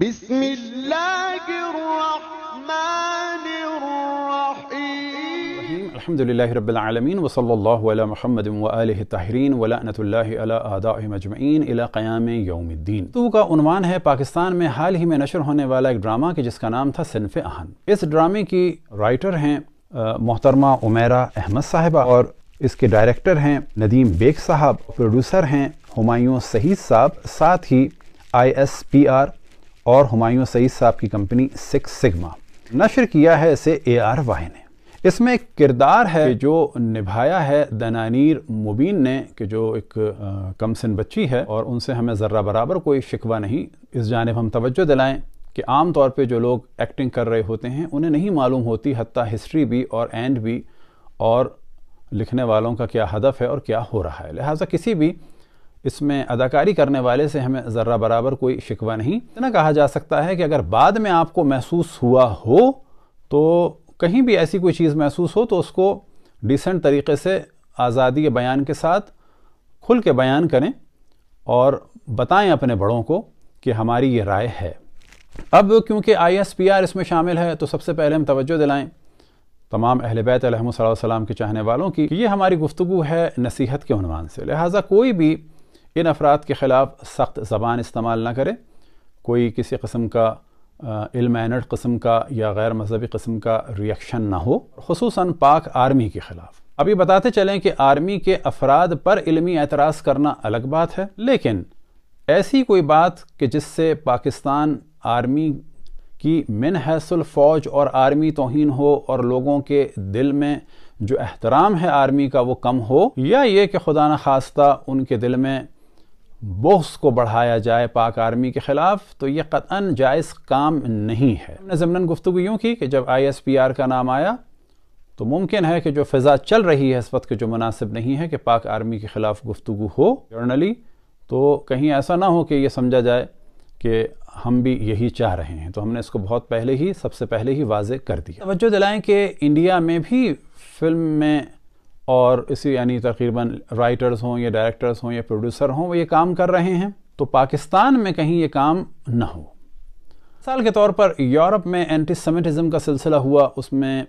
بسم الله الرحمن الرحيم الحمد لله رب العالمين وصلى الله على محمد وآله الطاهرين ولعنة الله على أعداء मजमैन इला क़याम योम दीन तू का उनवान है पाकिस्तान में हाल ही में नशर होने वाला एक ड्रामा की जिसका नाम था सिनफ आहन इस ड्रामे की राइटर हैं मोहतरमा उमेरा अहमद साहिबा और इसके डायरेक्टर हैं नदीम बेग साहब प्रोड्यूसर हैं हुमायूं सहीद साहब साथ ही आई एस पी आर और हमायूँ सईद साहब की कंपनी सिक्स सिग्मा नशर किया है इसे ए आर वाह ने इसमें एक किरदार है जो निभाया है दनानीर मुबीन ने कि जो एक कम सिन बच्ची है और उनसे हमें ज़र्रा बराबर कोई शिकवा नहीं इस जानब हम तवज्जो दिलाएं कि आम तौर पे जो लोग एक्टिंग कर रहे होते हैं उन्हें नहीं मालूम होती हती हिस्ट्री भी और एंड भी और लिखने वालों का क्या हदफ है और क्या हो रहा है लिहाजा किसी भी इसमें अदाकारी करने वाले से हमें ज़र्रा बराबर कोई शिकवा नहीं इतना कहा जा सकता है कि अगर बाद में आपको महसूस हुआ हो तो कहीं भी ऐसी कोई चीज़ महसूस हो तो उसको डिसेंट तरीके से आज़ादी के बयान के साथ खुल के बयान करें और बताएं अपने बड़ों को कि हमारी ये राय है अब क्योंकि आई इसमें शामिल है तो सबसे पहले हम तवज्जो दिलाएं तमाम अहल बैत सलाम के चाहने वालों की कि ये हमारी गुफ्तु है नसीहत के अनवान से लिहाजा कोई भी इन अफराद के ख़िलाफ़ सख्त ज़बान इस्तेमाल ना करें कोई किसी कस्म का इलमैनड कस्म का या गैर मजहबी कस्म का रिएक्शन ना हो खूस पाक आर्मी के ख़िलाफ़ अभी बताते चलें कि आर्मी के अफराद पर इलमी एतराज़ करना अलग बात है लेकिन ऐसी कोई बात कि जिससे पाकिस्तान आर्मी की मिन हैसल फ़ौज और आर्मी तोहन हो और लोगों के दिल में जो एहतराम है आर्मी का वो कम हो या ये कि खुदा न खास्ता उनके दिल में बोस को बढ़ाया जाए पाक आर्मी के ख़िलाफ़ तो ये कता जायज़ काम नहीं है हमने ज़मन गुफ्तु यूँ की कि जब आई एस पी आर का नाम आया तो मुमकिन है कि जो फ़िज़ा चल रही है इस वक्त के जो मुनासिब नहीं है कि पाक आर्मी के ख़िलाफ़ गुफ्तु हो जर्नली तो कहीं ऐसा ना हो कि ये समझा जाए कि हम भी यही चाह रहे हैं तो हमने इसको बहुत पहले ही सबसे पहले ही वाज कर दिया तोज्जो दिलाएँ कि इंडिया में भी फिल्म में और इसी यानी तकरीबन राइटर्स हों या डायरेक्टर्स हों या प्रोड्यूसर हों वो ये काम कर रहे हैं तो पाकिस्तान में कहीं ये काम ना हो मिसाल के तौर पर यूरोप में एंटी सेमिटिज़म का सिलसिला हुआ उसमें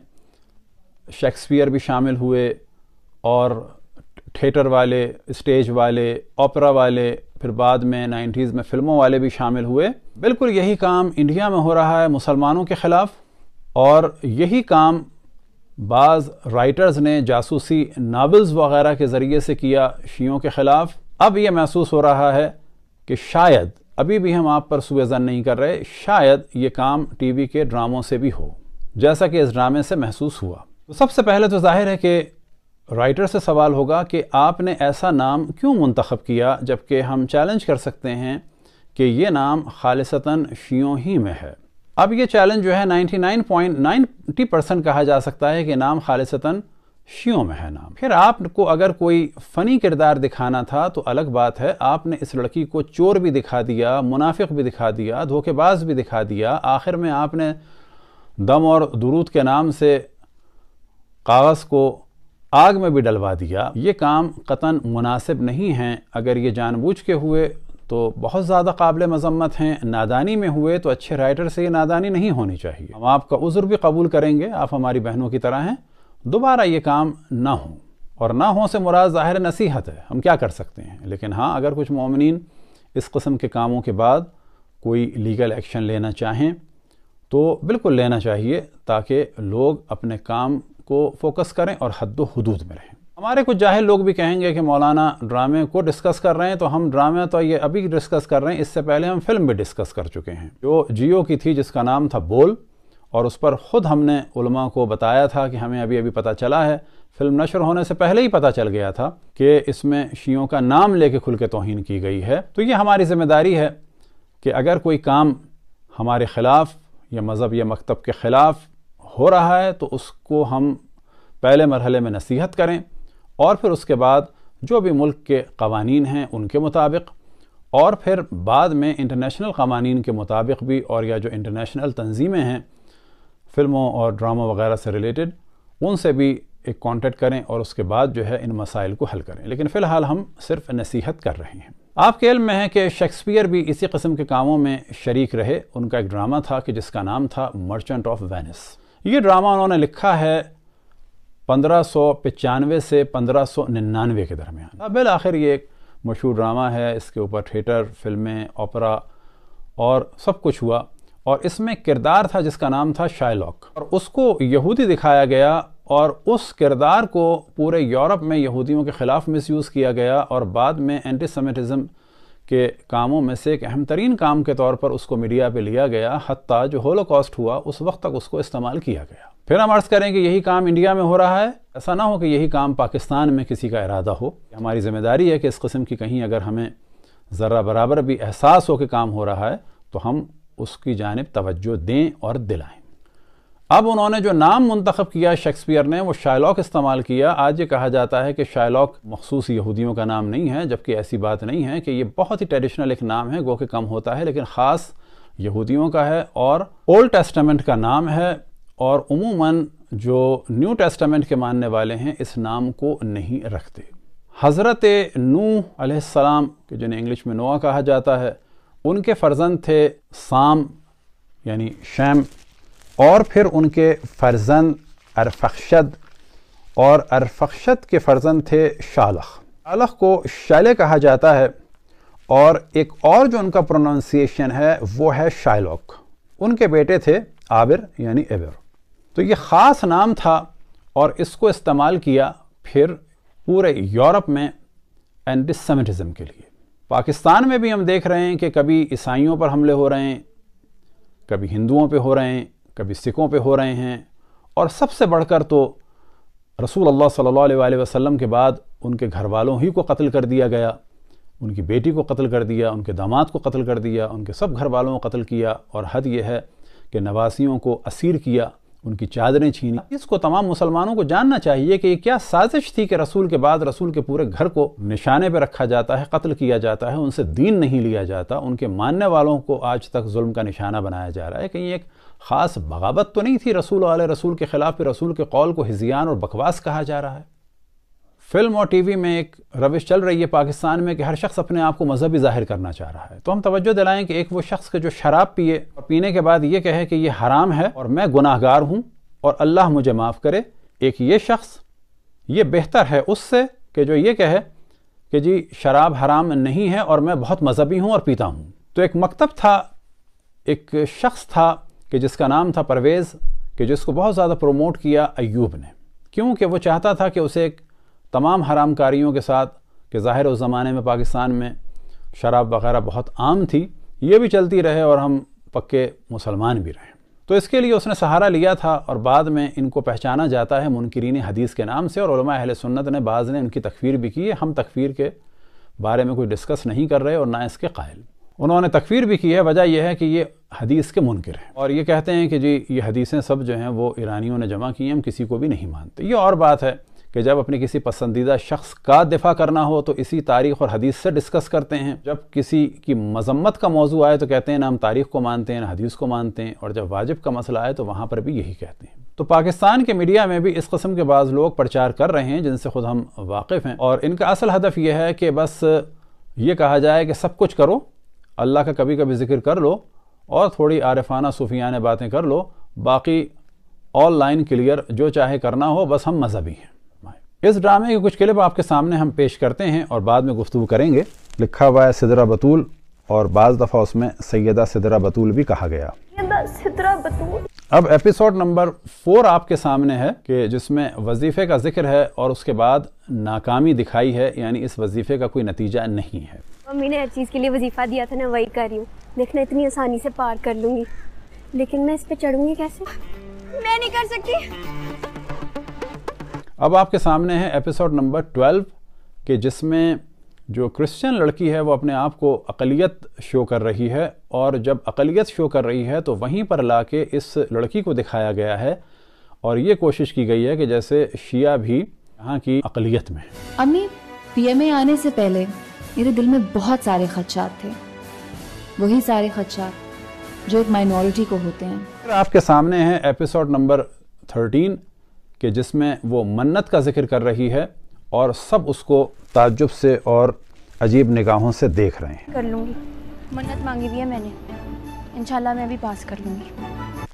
शेक्सपियर भी शामिल हुए और थिएटर वाले स्टेज वाले ओपरा वाले फिर बाद में नाइन्टीज़ में फ़िल्मों वाले भी शामिल हुए बिल्कुल यही काम इंडिया में हो रहा है मुसलमानों के ख़िलाफ़ और यही काम बाज़ राइटर्स ने जासूसी नावल्स वगैरह के ज़रिए से किया शीयों के ख़िलाफ़ अब यह महसूस हो रहा है कि शायद अभी भी हम आप पर सुजन नहीं कर रहे शायद ये काम टी वी के ड्रामों से भी हो जैसा कि इस ड्रामे से महसूस हुआ तो सबसे पहले तो जाहिर है कि राइटर से सवाल होगा कि आपने ऐसा नाम क्यों मंतखब किया जबकि हम चैलेंज कर सकते हैं कि ये नाम खालसता शियों ही में है अब ये चैलेंज जो है 99.90 परसेंट कहा जा सकता है कि नाम खालिशता शियों में है नाम फिर आपको अगर कोई फ़नी किरदार दिखाना था तो अलग बात है आपने इस लड़की को चोर भी दिखा दिया मुनाफिक भी दिखा दिया धोखेबाज भी दिखा दिया आखिर में आपने दम और दुरूद के नाम से कागज़ को आग में भी डलवा दिया ये काम कतन मुनासिब नहीं हैं अगर ये जानबूझ के हुए तो बहुत ज़्यादा काबिल मजम्मत हैं नादानी में हुए तो अच्छे राइटर से ये नादानी नहीं होनी चाहिए हम आपका उज़्र भी कबूल करेंगे आप हमारी बहनों की तरह हैं दोबारा ये काम ना हो और ना हो से मुराद ज़ाहिर नसीहत है हम क्या कर सकते हैं लेकिन हाँ अगर कुछ ममिन इस कस्म के कामों के बाद कोई लीगल एक्शन लेना चाहें तो बिल्कुल लेना चाहिए ताकि लोग अपने काम को फोकस करें और हद हदूद में रहें हमारे कुछ जाहिर लोग भी कहेंगे कि मौलाना ड्रामे को डिस्कस कर रहे हैं तो हम ड्रामे तो ये अभी डिस्कस कर रहे हैं इससे पहले हम फिल्म भी डिस्कस कर चुके हैं जो जियो की थी जिसका नाम था बोल और उस पर ख़ुद हमने उलमा को बताया था कि हमें अभी अभी पता चला है फिल्म नशर होने से पहले ही पता चल गया था कि इसमें शीयों का नाम लेके खुल के तोहन की गई है तो ये हमारी जिम्मेदारी है कि अगर कोई काम हमारे ख़िलाफ़ या मज़हब या मकतब के ख़िलाफ़ हो रहा है तो उसको हम पहले मरहले में नसीहत करें और फिर उसके बाद जो भी मुल्क के कवानीन हैं उनके मुताबिक और फिर बाद में इंटरनेशनल कवानीन के मुताबिक भी और या जो इंटरनेशनल तंजीमें हैं फ़िल्मों और ड्रामों वगैरह से रिलेटेड उनसे भी एक कांटेक्ट करें और उसके बाद जो है इन मसाइल को हल करें लेकिन फ़िलहाल हम सिर्फ नसीहत कर रहे हैं आपके इल्म में है कि शेक्सपियर भी इसी कस्म के कामों में शरीक रहे उनका एक ड्रामा था कि जिसका नाम था मर्चेंट ऑफ वेनिस ये ड्रामा उन्होंने लिखा है पंद्रह सौ पचानवे से पंद्रह सौ निन्यानवे के दरमियान बिल आखिर ये एक मशहूर ड्रामा है इसके ऊपर थिएटर फिल्में ओपरा और सब कुछ हुआ और इसमें किरदार था जिसका नाम था शाइलॉक और उसको यहूदी दिखाया गया और उस किरदार को पूरे यूरोप में यहूदियों के ख़िलाफ़ मिसयूज़ किया गया और बाद में एंटी सेमेटिज़म के कामों में से एक अहम तरीन काम के तौर पर उसको मीडिया पे लिया गया हती जो होलोकॉस्ट हुआ उस वक्त तक उसको इस्तेमाल किया गया फिर हम अर्ज़ करें कि यही काम इंडिया में हो रहा है ऐसा ना हो कि यही काम पाकिस्तान में किसी का इरादा हो हमारी जिम्मेदारी है कि इस कस्म की कहीं अगर हमें ज़रा बराबर भी एहसास हो कि काम हो रहा है तो हम उसकी जानब तवज्जो दें और दिलाएं अब उन्होंने जो नाम मंतखब किया शेक्सपियर ने वो शायलॉक इस्तेमाल किया आज ये कहा जाता है कि शायलॉक मखसूस यहूदियों का नाम नहीं है जबकि ऐसी बात नहीं है कि ये बहुत ही ट्रेडिशनल एक नाम है गो के कम होता है लेकिन ख़ास यहूदियों का है और ओल्ड टेस्टामेंट का नाम है और उमूमन जो न्यू टेस्टामेंट के मानने वाले हैं इस नाम को नहीं रखते हज़रत नू सलाम के जिन्हें इंग्लिश में नोआ कहा जाता है उनके फ़र्जंद थे साम यानी शैम और फिर उनके फ़र्जंद अरफद और अरफक्षद के फ़र्जंद थे शालख शालख को शैले कहा जाता है और एक और जो उनका प्रोनाउंसिएशन है वो है शाइलॉक उनके बेटे थे आबिर यानी एबिर तो ये ख़ास नाम था और इसको इस्तेमाल किया फिर पूरे यूरोप में एंटी के लिए पाकिस्तान में भी हम देख रहे हैं कि कभी ईसाइयों पर हमले हो रहे हैं कभी हिंदुओं पे हो रहे हैं कभी सिखों पे हो रहे हैं और सबसे बढ़कर तो रसूल अल्लाह सल्लल्लाहु अलैहि वसल्लम के बाद उनके घर वालों ही को कत्ल कर दिया गया उनकी बेटी को कत्ल कर दिया उनके दामाद को कत्ल कर दिया उनके सब घर वालों को कत्ल किया और हद यह है कि नवासियों को असीर किया उनकी चादरें छीनी इसको तमाम मुसलमानों को जानना चाहिए कि क्या साजिश थी कि रसूल के बाद रसूल के पूरे घर को निशाने पर रखा जाता है कत्ल किया जाता है उनसे दीन नहीं लिया जाता उनके मानने वालों को आज तक जुल्म का निशाना बनाया जा रहा है कहीं एक ख़ास बगावत तो नहीं थी रसूल वाले रसूल के ख़िलाफ़ रसूल के कौल को हिजियान और बकवास कहा जा रहा है फिल्म और टीवी में एक रविश चल रही है पाकिस्तान में कि हर शख्स अपने आप को मजहबी जाहिर करना चाह रहा है तो हम तवज्जो दिलाएं कि एक वो शख्स के जो शराब पिए और पीने के बाद ये कहे कि ये हराम है और मैं गुनाहगार हूँ और अल्लाह मुझे माफ़ करे एक ये शख्स ये बेहतर है उससे कि जो ये कहे कि जी शराब हराम नहीं है और मैं बहुत मजहबी हूँ और पीता हूँ तो एक मकतब था एक शख्स था कि जिसका नाम था परवेज़ कि जिसको बहुत ज़्यादा प्रोमोट किया अयूब ने क्योंकि वो चाहता था कि उसे एक तमाम हरामकारियों के साथ कि ज़ाहिर उस ज़माने में पाकिस्तान में शराब वगैरह बहुत आम थी ये भी चलती रहे और हम पक्के मुसलमान भी रहे तो इसके लिए उसने सहारा लिया था और बाद में इनको पहचाना जाता है मुनकरीन हदीस के नाम से और अहल सुन्नत ने बाज़ ने उनकी तकफीर भी की है हम तकफीर के बारे में कोई डिस्कस नहीं कर रहे और ना इसके कायल उन्होंने तकफीर भी की है वजह यह है कि ये हदीस के मुनकर हैं और ये कहते हैं कि जी ये हदीसें सब जो हैं वो ईरानियों ने जमा की हैं हम किसी को भी नहीं मानते ये और बात है कि जब अपने किसी पसंदीदा शख्स का दिफा करना हो तो इसी तारीख और हदीस से डिस्कस करते हैं जब किसी की मजम्मत का मौजू आए तो कहते हैं ना हम तारीख को मानते हैं ना हदीस को मानते हैं और जब वाजिब का मसला आए तो वहाँ पर भी यही कहते हैं तो पाकिस्तान के मीडिया में भी इस कस्म के बाज़ लोग प्रचार कर रहे हैं जिनसे खुद हम वाकिफ़ हैं और इनका असल हदफ यह है कि बस ये कहा जाए कि सब कुछ करो अल्लाह का कभी कभी जिक्र कर लो और थोड़ी आरफाना सूफियाने बातें कर लो बाकी ऑनलाइन लाइन क्लियर जो चाहे करना हो बस हम मजहबी हैं इस ड्रामे के कुछ क्लिप आपके सामने हम पेश करते हैं और बाद में गुफ्तु करेंगे लिखा हुआ है सिदरा बतूल और बाज़ दफ़ा उसमें सैदा सिदरा बतूल भी कहा गया अब एपिसोड नंबर फोर आपके सामने है कि जिसमें वजीफे का जिक्र है और उसके बाद नाकामी दिखाई है यानी इस वजीफे का कोई नतीजा नहीं है मम्मी ने हर चीज़ के लिए वजीफा दिया था ना वही कर रही हूँ देखना इतनी आसानी से पार कर लूँगी लेकिन मैं इस पर चढ़ूँगी कैसे मैं नहीं कर सकती अब आपके सामने है एपिसोड नंबर ट्वेल्व के जिसमें जो क्रिश्चियन लड़की है वो अपने आप को अकलीत शो कर रही है और जब अकलीत शो कर रही है तो वहीं पर ला के इस लड़की को दिखाया गया है और ये कोशिश की गई है कि जैसे शिया भी यहाँ की अकलीत में अम्मी पीएमए आने से पहले मेरे दिल में बहुत सारे खदशात थे वही सारे खदशात जो एक माइनॉरिटी को होते हैं आपके सामने है एपिसोड नंबर थर्टीन कि जिसमें वो मन्नत का जिक्र कर रही है और सब उसको ताजुब से और अजीब निगाहों से देख रहे हैं कर लूँगी मन्नत मांगी भी है मैंने इंशाल्लाह मैं भी पास कर लूँगी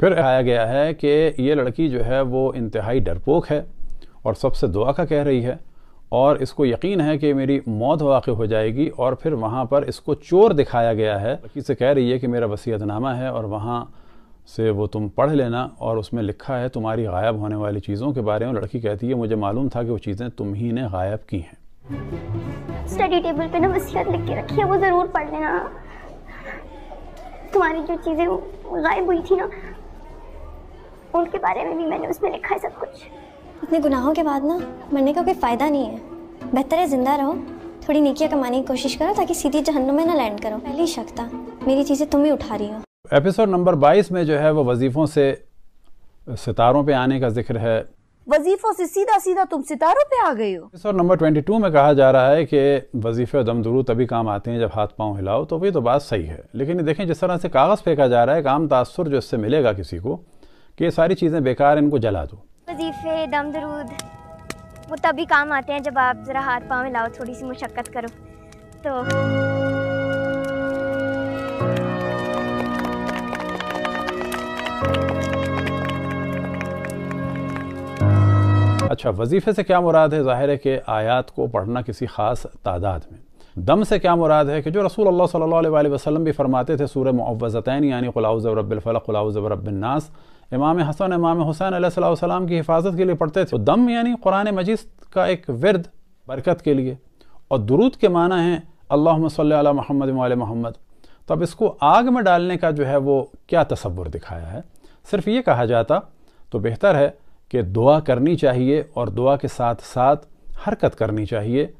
फिर आया गया है कि ये लड़की जो है वो इंतहाई डरपोक है और सबसे दुआ का कह रही है और इसको यकीन है कि मेरी मौत वाक़ हो जाएगी और फिर वहाँ पर इसको चोर दिखाया गया है लड़की से कह रही है कि मेरा वसीयतनामा है और वहाँ से वो तुम पढ़ लेना और उसमें लिखा है तुम्हारी गायब होने वाली चीज़ों के बारे में लड़की कहती है मुझे मालूम था कि वो चीज़ें तुम ही ने गायब की हैं स्टडी टेबल पे ना वसीयत लिख के रखी है वो ज़रूर पढ़ लेना तुम्हारी जो चीज़ें गायब हुई थी ना उनके बारे में भी मैंने उसमें लिखा है सब कुछ इतने गुनाहों के बाद ना मरने का कोई फ़ायदा नहीं है बेहतर है ज़िंदा रहो थोड़ी नेकियाँ कमाने की कोशिश करो ताकि सीधी जहन्नुम में ना लैंड करो पहली शक था मेरी चीज़ें तुम ही उठा रही हो एपिसोड नंबर 22 में जो है वो वजीफों से सितारों पे आने का जिक्र है वजीफों से सीधा सीधा तुम सितारों पे आ गए हो एपिसोड नंबर 22 में कहा जा रहा है कि वजीफे दम दमदरू तभी काम आते हैं जब हाथ पांव हिलाओ तो भी तो बात सही है लेकिन देखें जिस तरह से कागज़ फेंका जा रहा है काम तासुर जो इससे मिलेगा किसी को कि ये सारी चीज़ें बेकार इनको जला दो वजीफे दम दरूद वो तभी काम आते हैं जब आप ज़रा हाथ पांव हिलाओ थोड़ी सी मुशक्क़त करो तो अच्छा वजीफे से क्या मुराद है ज़ाहिर है कि आयात को पढ़ना किसी ख़ास तादाद में दम से क्या मुराद है कि जो रसूल अल्लाह सल्लल्लाहु अलैहि वसल्लम भी फरमाते थे सूर मुआवज़तैन यानी क़ुलाउज़ रब्बिलफ़लक क़ुलाउज़ रब्बिन्नास इमाम हसन इमाम हुसैन सलाम की हिफाजत के लिए पढ़ते थे तो दम यानी कुरान मजीद का एक विरद बरकत के लिए और दुरूद के माना है अल्लाह सल महमद वाल महमद तो अब इसको आग में डालने का जो है वो क्या तस्वुर दिखाया है सिर्फ ये कहा जाता तो बेहतर है कि दुआ करनी चाहिए और दुआ के साथ साथ हरकत करनी चाहिए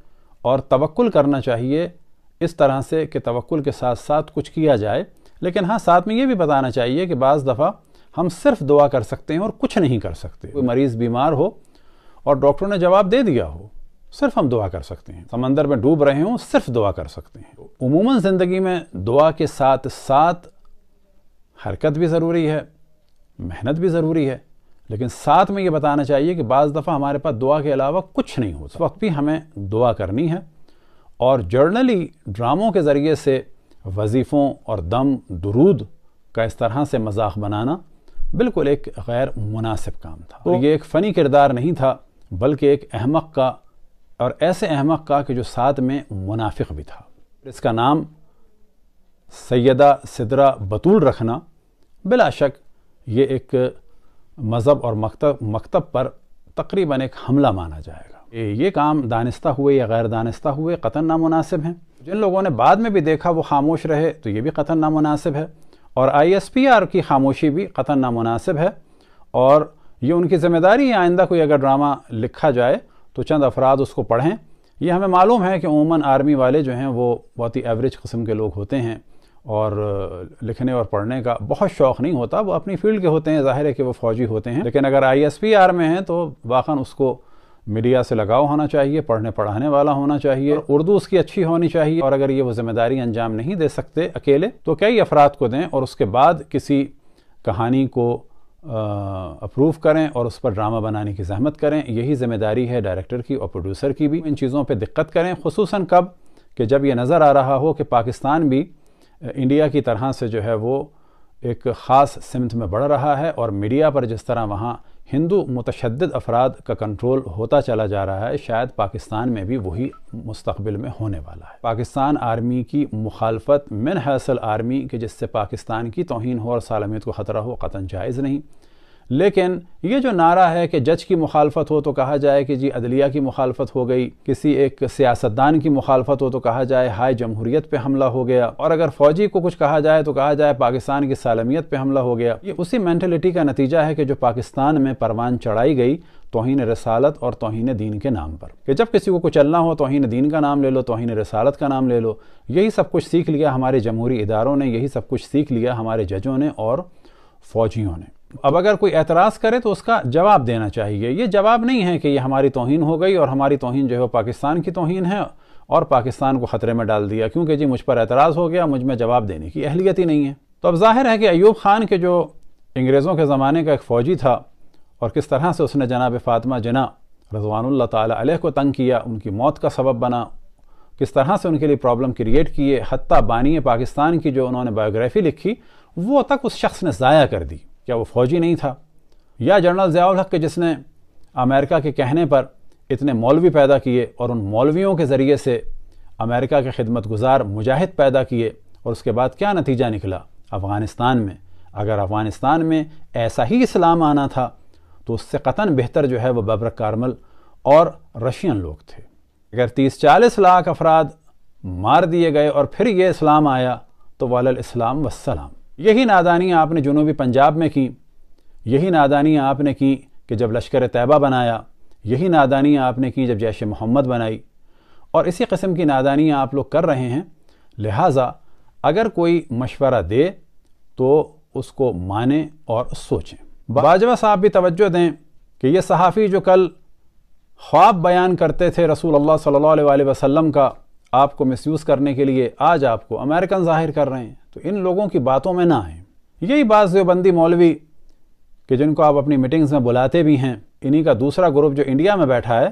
और तवक्ल करना चाहिए इस तरह से कि तवक्ल के साथ साथ कुछ किया जाए लेकिन हाँ साथ में ये भी बताना चाहिए कि बज़ दफ़ा हम सिर्फ दुआ कर सकते हैं और कुछ नहीं कर सकते कोई मरीज़ बीमार हो और डॉक्टरों ने जवाब दे दिया हो सिर्फ हम दुआ कर सकते हैं समंदर में डूब रहे हों सिर्फ दुआ कर सकते हैं उमूमन ज़िंदगी में दुआ के साथ साथ हरकत भी ज़रूरी है मेहनत भी ज़रूरी है लेकिन साथ में ये बताना चाहिए कि बज़ दफ़ा हमारे पास दुआ के अलावा कुछ नहीं होता वक्त भी हमें दुआ करनी है और जर्नली ड्रामों के ज़रिए से वजीफ़ों और दम दरूद का इस तरह से मजाक बनाना बिल्कुल एक गैर मुनासिब काम था तो ये एक फ़नी किरदार नहीं था बल्कि एक अहमक का और ऐसे अहमक का कि जो साथ में मुनाफिक भी था इसका नाम सैदा सिदरा बतूल रखना बिलाशक ये एक मज़हब और मकतब मकतब पर तकरीबन एक हमला माना जाएगा ये काम दानिस्ता हुए या गैर दानिस्ता हुए कतन नामुनासिब हैं जिन लोगों ने बाद में भी देखा वो खामोश रहे तो ये भी कतन नामुनासिब है और आईएसपीआर की खामोशी भी कतन नामनासिब है और ये उनकी ज़िम्मेदारी है आइंदा कोई अगर ड्रामा लिखा जाए तो चंद अफराद उसको पढ़ें यह हमें मालूम है कि उमूमा आर्मी वाले जो हैं वो बहुत ही एवरेज कस्म के लोग होते हैं और लिखने और पढ़ने का बहुत शौक़ नहीं होता वो अपनी फील्ड के होते हैं ज़ाहिर है कि वो फ़ौजी होते हैं लेकिन अगर आई एस पी आर में हैं तो वाकन उसको मीडिया से लगाव होना चाहिए पढ़ने पढ़ाने वाला होना चाहिए उर्दू उसकी अच्छी होनी चाहिए और अगर ये वो ज़िम्मेदारी अंजाम नहीं दे सकते अकेले तो कई अफराद को दें और उसके बाद किसी कहानी को अप्रूव करें और उस पर ड्रामा बनाने की जहमत करें यही जिम्मेदारी है डायरेक्टर की और प्रोड्यूसर की भी इन चीज़ों पर दिक्कत करें खसूस कब कि जब ये नज़र आ रहा हो कि पाकिस्तान भी इंडिया की तरह से जो है वो एक ख़ास सिमत में बढ़ रहा है और मीडिया पर जिस तरह वहाँ हिंदू मतशद अफराद का कंट्रोल होता चला जा रहा है शायद पाकिस्तान में भी वही मुस्तबिल में होने वाला है पाकिस्तान आर्मी की मुखालफत मिन हैसल आर्मी के जिससे पाकिस्तान की तोहन हो और सालमियत को ख़तरा हो कतन जायज़ नहीं लेकिन ये जो नारा है कि जज की मुखालफत हो तो कहा जाए कि जी अदलिया की मुखालफत हो गई किसी एक सियासतदान की मुखालफत हो तो कहा जाए हाय जमहूरीत पे हमला हो गया और अगर फौजी को कुछ कहा जाए तो कहा जाए पाकिस्तान की सालमियत पे हमला हो गया ये उसी मैंटेलिटी का नतीजा है कि जो पाकिस्तान में परवान चढ़ाई गई तोहन रसालत और तोहन दीन के नाम पर कि जब किसी को कुचलना हो तोहन दीन का नाम ले लो तोहन रसालत का नाम ले लो यही सब कुछ सीख लिया हमारे जमहूरी इदारों ने यही सब कुछ सीख लिया हमारे जजों ने और फौजियों ने अब अगर कोई एतराज़ करे तो उसका जवाब देना चाहिए ये जवाब नहीं है कि ये हमारी तोहन हो गई और हमारी तोहन जो है पाकिस्तान की तोहन है और पाकिस्तान को ख़तरे में डाल दिया क्योंकि जी मुझ पर एतराज़ हो गया मुझ में जवाब देने की अहलियत ही नहीं है तो अब जाहिर है कि अयूब ख़ान के जो अंग्रेज़ों के ज़माने का एक फ़ौजी था और किस तरह से उसने जनाब फातमा जना रजवानल्ला तह को तंग किया उनकी मौत का सबब बना किस तरह से उनके लिए प्रॉब्लम क्रिएट किए हती बानी पाकिस्तान की जो उन्होंने बायोग्राफ़ी लिखी वो तक उस शख्स ने ज़ाया कर दी क्या वो फौजी नहीं था या जनरल जयाल हक के जिसने अमेरिका के कहने पर इतने मौलवी पैदा किए और उन मौलवियों के ज़रिए से अमेरिका के खिदमत गुजार मुजाहिद पैदा किए और उसके बाद क्या नतीजा निकला अफ़गानिस्तान में अगर अफ़गानिस्तान में ऐसा ही इस्लाम आना था तो उससे कतन बेहतर जो है वह बबर कारमल और रशियन लोग थे अगर तीस चालीस लाख अफराद मार दिए गए और फिर ये इस्लाम आया तो वाल इस्लाम वसलाम यही नादानी आपने जुनूबी पंजाब में की यही नादानी आपने की कि जब लश्कर तैबा बनाया यही नादानी आपने की जब जैश मोहम्मद बनाई और इसी कस्म की नादानी आप लोग कर रहे हैं लिहाजा अगर कोई मशवरा दे तो उसको माने और सोचें बाजवा साहब भी तवज्जो दें कि ये सहाफ़ी जो कल ख्वाब बयान करते थे रसूल अल्लाह सल्लल्लाहु अलैहि वसल्लम का आपको मिस करने के लिए आज आपको अमेरिकन जाहिर कर रहे हैं तो इन लोगों की बातों में ना आए यही बात देवबंदी मौलवी कि जिनको आप अपनी मीटिंग्स में बुलाते भी हैं इन्हीं का दूसरा ग्रुप जो इंडिया में बैठा है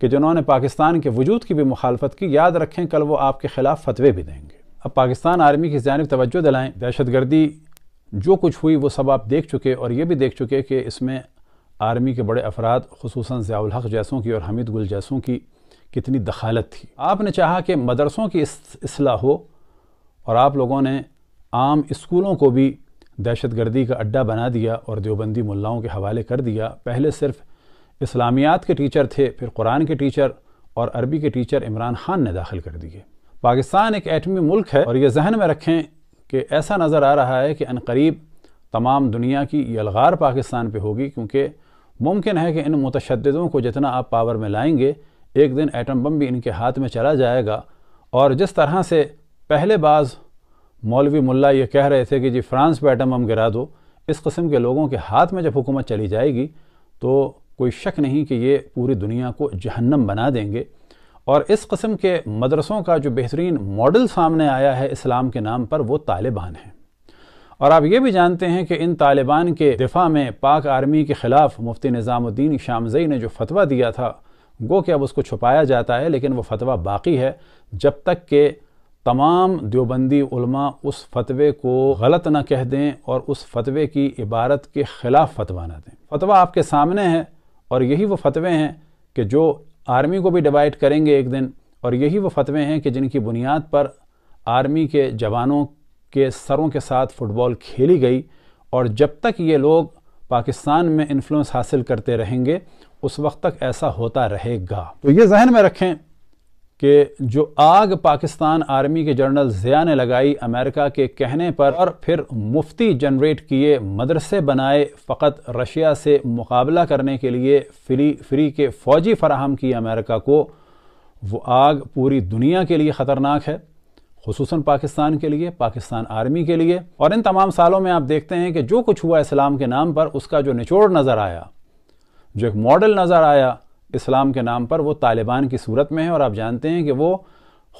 कि जिन्होंने पाकिस्तान के वजूद की भी मुखालफत की याद रखें कल वो आपके ख़िलाफ़ फतवे भी देंगे अब पाकिस्तान आर्मी की जानब तोज्जो दिलाएं दहशतगर्दी जो कुछ हुई वो सब आप देख चुके और ये भी देख चुके कि इसमें आर्मी के बड़े अफराद खसूस ज़ियाल हक जैसों की और हमीद गुल जैसों की कितनी दखालत थी आपने चाहा कि मदरसों की असलाह हो और आप लोगों ने आम स्कूलों को भी दहशत गर्दी का अड्डा बना दिया और देवबंदी मुल्लाओं के हवाले कर दिया पहले सिर्फ इस्लामियात के टीचर थे फिर कुरान के टीचर और अरबी के टीचर इमरान खान ने दाखिल कर दिए पाकिस्तान एक एटमी मुल्क है और ये जहन में रखें कि ऐसा नज़र आ रहा है कि अनकरीब तमाम दुनिया की यलगार पाकिस्तान पर होगी क्योंकि मुमकिन है कि इन मुतशदों को जितना आप पावर में लाएंगे एक दिन एटम बम भी इनके हाथ में चला जाएगा और जिस तरह से पहले बाज़ मौलवी मुल्ला ये कह रहे थे कि जी फ्रांस पर एटम बम गिरा दो इस कस्म के लोगों के हाथ में जब हुकूमत चली जाएगी तो कोई शक नहीं कि ये पूरी दुनिया को जहन्नम बना देंगे और इस कस्म के मदरसों का जो बेहतरीन मॉडल सामने आया है इस्लाम के नाम पर वो तालिबान हैं और आप ये भी जानते हैं कि इन तालिबान के दिफा में पाक आर्मी के ख़िलाफ़ मुफ्ती निज़ामुद्दीन शामजई ने जो फतवा दिया था गो कि अब उसको छुपाया जाता है लेकिन वो फतवा बाकी है जब तक के तमाम देवबंदी उलमा उस फतवे को गलत ना कह दें और उस फतवे की इबारत के ख़िलाफ़ फतवा ना दें फतवा आपके सामने है और यही वो फतवे हैं कि जो आर्मी को भी डिवाइड करेंगे एक दिन और यही वो फतवे हैं कि जिनकी बुनियाद पर आर्मी के जवानों के सरों के साथ फ़ुटबॉल खेली गई और जब तक ये लोग पाकिस्तान में इन्फ्लुएंस हासिल करते रहेंगे उस वक्त तक ऐसा होता रहेगा तो ये जहन में रखें कि जो आग पाकिस्तान आर्मी के जनरल ज़िया ने लगाई अमेरिका के कहने पर और फिर मुफ्ती जनरेट किए मदरसे बनाए फ़कत रशिया से मुकाबला करने के लिए फ्री फ्री के फ़ौजी फराहम किए अमेरिका को वो आग पूरी दुनिया के लिए ख़तरनाक है खसूस पाकिस्तान के लिए पाकिस्तान आर्मी के लिए और इन तमाम सालों में आप देखते हैं कि जो कुछ हुआ इस्लाम के नाम पर उसका जो निचोड़ नज़र आया जो एक मॉडल नज़र आया इस्लाम के नाम पर वो तालिबान की सूरत में है और आप जानते हैं कि वो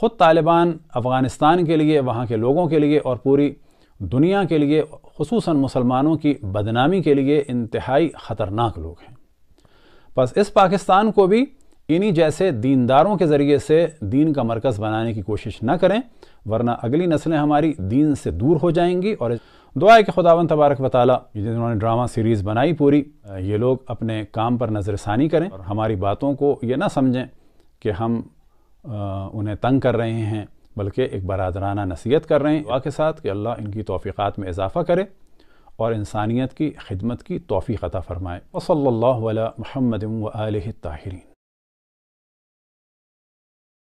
ख़ुद तालिबान अफ़गानिस्तान के लिए वहाँ के लोगों के लिए और पूरी दुनिया के लिए खसूस मुसलमानों की बदनामी के लिए इंतहाई ख़तरनाक लोग हैं बस इस पाकिस्तान को भी इन्हीं जैसे दीनदारों के ज़रिए से दीन का मरकज़ बनाने की कोशिश ना करें वरना अगली नस्लें हमारी दीन से दूर हो जाएंगी और दुआ है कि खुदावन तबारक वाली जिन्होंने ड्रामा सीरीज़ बनाई पूरी ये लोग अपने काम पर नज़रसानी करें और हमारी बातों को ये ना समझें कि हम उन्हें तंग कर रहे हैं बल्कि एक बरदराना नसीहत कर रहे हैं दुआ के साथ कि अल्लाह इनकी तोफ़ीक़ात में इजाफ़ा करे और इंसानियत की खिदमत की तोफ़ी अता फ़रमाए वल्ला महमद ताहरीन